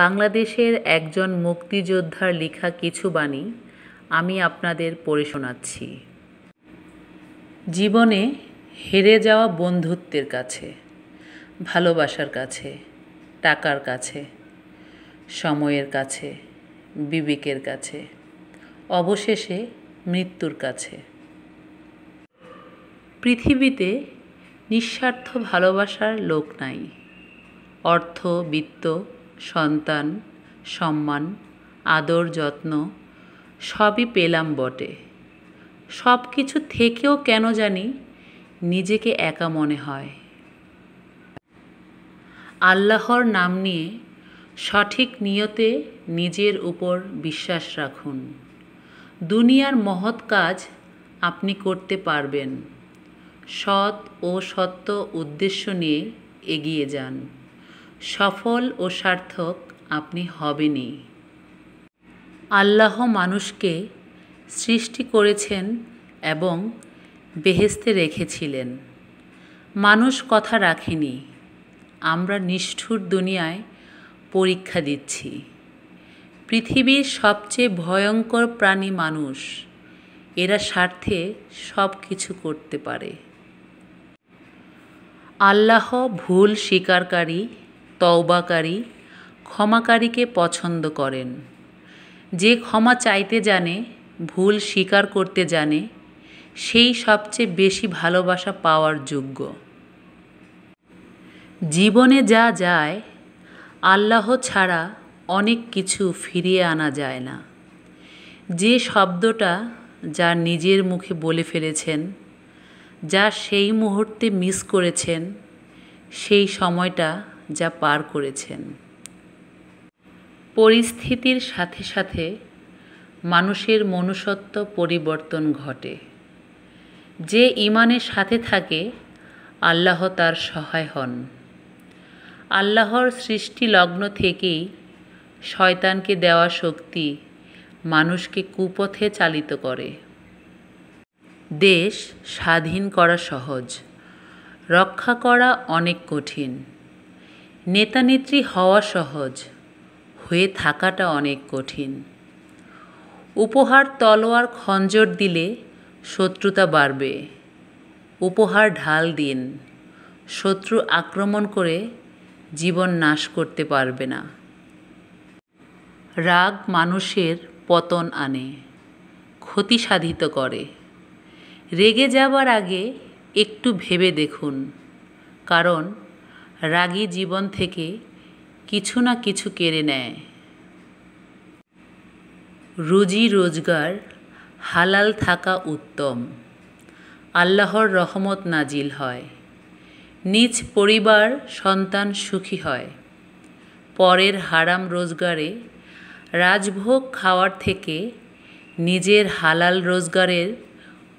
বাংলাদেশের একজন মুক্তিযোদ্ধার লেখা কিছু বাণী আমি আপনাদের পড়ে শোনাচ্ছি জীবনে হেরে যাওয়া বন্ধুত্বের কাছে ভালোবাসার কাছে টাকার কাছে সময়ের কাছে বিবেকের কাছে অবশেষে মৃত্যুর কাছে পৃথিবীতে নিঃস্বার্থ ভালোবাসার লোক নাই অর্থ বিত্ত সন্তান সম্মান আদর যত্ন সবই পেলাম বটে সব কিছু থেকেও কেন জানি নিজেকে একা মনে হয় আল্লাহর নাম নিয়ে সঠিক নিয়তে নিজের উপর বিশ্বাস রাখুন দুনিয়ার মহৎ কাজ আপনি করতে পারবেন সৎ ও সত্য উদ্দেশ্য নিয়ে এগিয়ে যান সফল ও সার্থক আপনি হবেনই আল্লাহ মানুষকে সৃষ্টি করেছেন এবং বেহেস্তে রেখেছিলেন মানুষ কথা রাখেনি আমরা নিষ্ঠুর দুনিয়ায় পরীক্ষা দিচ্ছি পৃথিবীর সবচেয়ে ভয়ঙ্কর প্রাণী মানুষ এরা স্বার্থে সব কিছু করতে পারে আল্লাহ ভুল স্বীকারকারী তওবাকারী ক্ষমাকারীকে পছন্দ করেন যে ক্ষমা চাইতে জানে ভুল স্বীকার করতে জানে সেই সবচেয়ে বেশি ভালোবাসা পাওয়ার যোগ্য জীবনে যা যায় আল্লাহ ছাড়া অনেক কিছু ফিরিয়ে আনা যায় না যে শব্দটা যা নিজের মুখে বলে ফেলেছেন যা সেই মুহূর্তে মিস করেছেন সেই সময়টা যা পার করেছেন পরিস্থিতির সাথে সাথে মানুষের মনুষ্যত্ব পরিবর্তন ঘটে যে ইমানের সাথে থাকে আল্লাহ তার সহায় হন আল্লাহর সৃষ্টি লগ্ন থেকেই শয়তানকে দেওয়া শক্তি মানুষকে কুপথে চালিত করে দেশ স্বাধীন করা সহজ রক্ষা করা অনেক কঠিন নেতানেত্রী হওয়া সহজ হয়ে থাকাটা অনেক কঠিন উপহার তলোয়ার খঞ্জর দিলে শত্রুতা বাড়বে উপহার ঢাল দিন শত্রু আক্রমণ করে জীবন নাশ করতে পারবে না রাগ মানুষের পতন আনে ক্ষতি সাধিত করে রেগে যাবার আগে একটু ভেবে দেখুন কারণ রাগী জীবন থেকে কিছু না কিছু কেড়ে নেয় রুজি রোজগার হালাল থাকা উত্তম আল্লাহর রহমত নাজিল হয় নিজ পরিবার সন্তান সুখী হয় পরের হারাম রোজগারে রাজভোগ খাওয়ার থেকে নিজের হালাল রোজগারের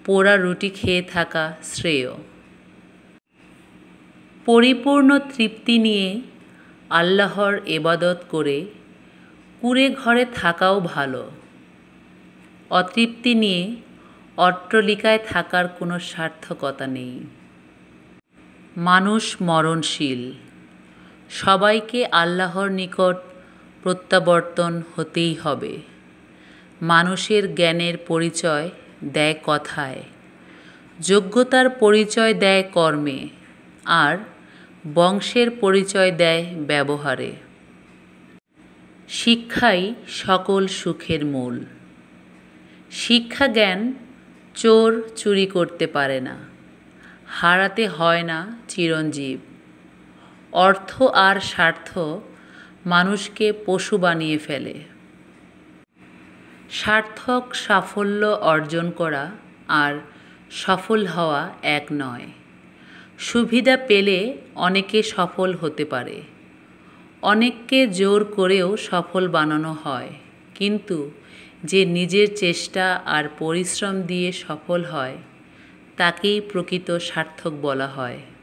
পোড়া রুটি খেয়ে থাকা শ্রেয় পরিপূর্ণ তৃপ্তি নিয়ে আল্লাহর এবাদত করে কুড়ে ঘরে থাকাও ভালো অতৃপ্তি নিয়ে অট্টলিকায় থাকার কোনো সার্থকতা নেই মানুষ মরণশীল সবাইকে আল্লাহর নিকট প্রত্যাবর্তন হতেই হবে মানুষের জ্ঞানের পরিচয় দেয় কথায় যোগ্যতার পরিচয় দেয় কর্মে আর বংশের পরিচয় দেয় ব্যবহারে শিক্ষাই সকল সুখের মূল শিক্ষা জ্ঞান চোর চুরি করতে পারে না হারাতে হয় না চিরঞ্জীব অর্থ আর স্বার্থ মানুষকে পশু বানিয়ে ফেলে সার্থক সাফল্য অর্জন করা আর সফল হওয়া এক নয় সুবিধা পেলে অনেকে সফল হতে পারে অনেককে জোর করেও সফল বানানো হয় কিন্তু যে নিজের চেষ্টা আর পরিশ্রম দিয়ে সফল হয় তাকেই প্রকৃত সার্থক বলা হয়